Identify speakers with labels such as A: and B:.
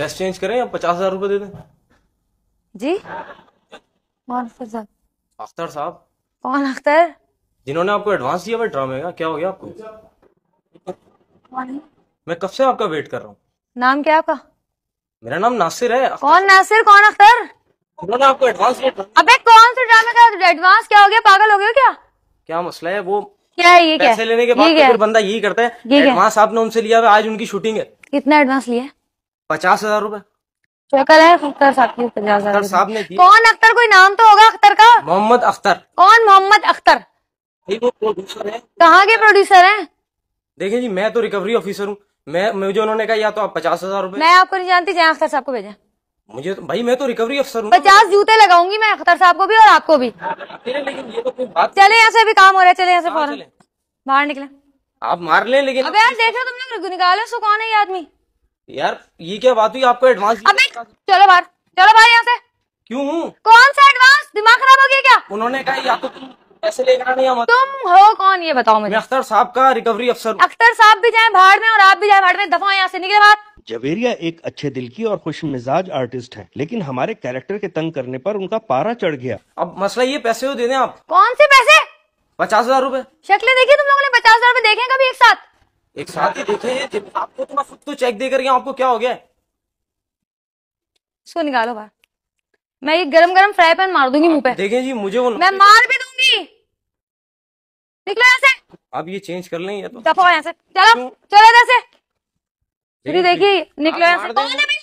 A: Gas change करें या पचास हजार रूपए दे दें
B: जी कौन
A: अख्तर साहब कौन अख्तर जिन्होंने आपको एडवांस दिया हुआ ड्रामे का क्या हो गया आपको मैं कब से आपका वेट कर रहा हूँ
B: नाम क्या आपका मेरा नाम नासिर है कौन नासिर कौन अख्तर उन्होंने आपको एडवांस अबे कौन से ड्रामे का एडवांस क्या हो गया पागल हो गया क्या
A: क्या मसला है वो क्या
B: है ये पैसे क्या? लेने के बाद
A: बंदा यही करता है एडवांस आपने उनसे लिया आज उनकी शूटिंग है
B: कितना एडवांस लिया है पचास हजार रूपए है अख्तर साहब की साहब ने कौन अख्तर कोई नाम तो होगा अख्तर
A: का मोहम्मद अख्तर
B: कौन मोहम्मद अख्तर
A: प्रोड्यूसर है
B: कहाँ के प्रोड्यूसर है
A: देखिए जी मैं तो रिकवरी ऑफिसर हूँ मैं मुझे उन्होंने कहा या तो आप पचास हजार रूपए
B: मैं आपको नहीं जानती जहाँ अख्तर साहब को भेजा
A: मुझे तो भाई मैं तो रिकवरी अफसर हूँ
B: पचास जूते लगाऊंगी मैं अख्तर साहब को भी और आपको भी लेकिन ये तो कोई बात चले यहाँ से अभी काम हो रहा है चले यहाँ से हाँ, फौरन बाहर निकले
A: आप मार लें लेकिन अब यार
B: देखो तुमने लोग निकालो सो कौन है ये आदमी
A: यार ये क्या बात हुई
B: आपको एडवांस चलो बाहर चलो बाहर यहाँ से क्यों कौन सा एडवांस दिमाग खराब हो गया क्या उन्होंने कहा तो तुम पैसे लेकर या मत तुम हो कौन ये बताओ मुझे अख्तर साहब का रिकवरी अफसर अख्तर साहब भी जाए भाड़ में और आप भी जाए भाड़ में दफा यहाँ से निकले बात जवेरिया एक अच्छे दिल
A: की और खुश मिजाज आर्टिस्ट है लेकिन हमारे कैरेक्टर के तंग करने पर उनका पारा चढ़ गया अब मसला ये पैसे तो दे देने आप
B: कौन से पैसे पचास हजार रूपए शक्ल देखिए तुम लोगों ने पचास हजार रूपए देखे कभी एक साथ
A: एक साथ ही देखे हैं जब आपको तो मैं खुद तो चेक देकर गया आपको क्या हो गया
B: इसको निकालो बाहर मैं ये गरम गरम फ्राई पैन मार दूंगी मुंह पे देखें
A: जी मुझे वो मैं मार
B: भी दूंगी निकलो यहां से
A: अब ये चेंज कर लें या तो
B: दफा यहां से चलो चलो यहां से फिर देखिए निकलो यहां से कौन है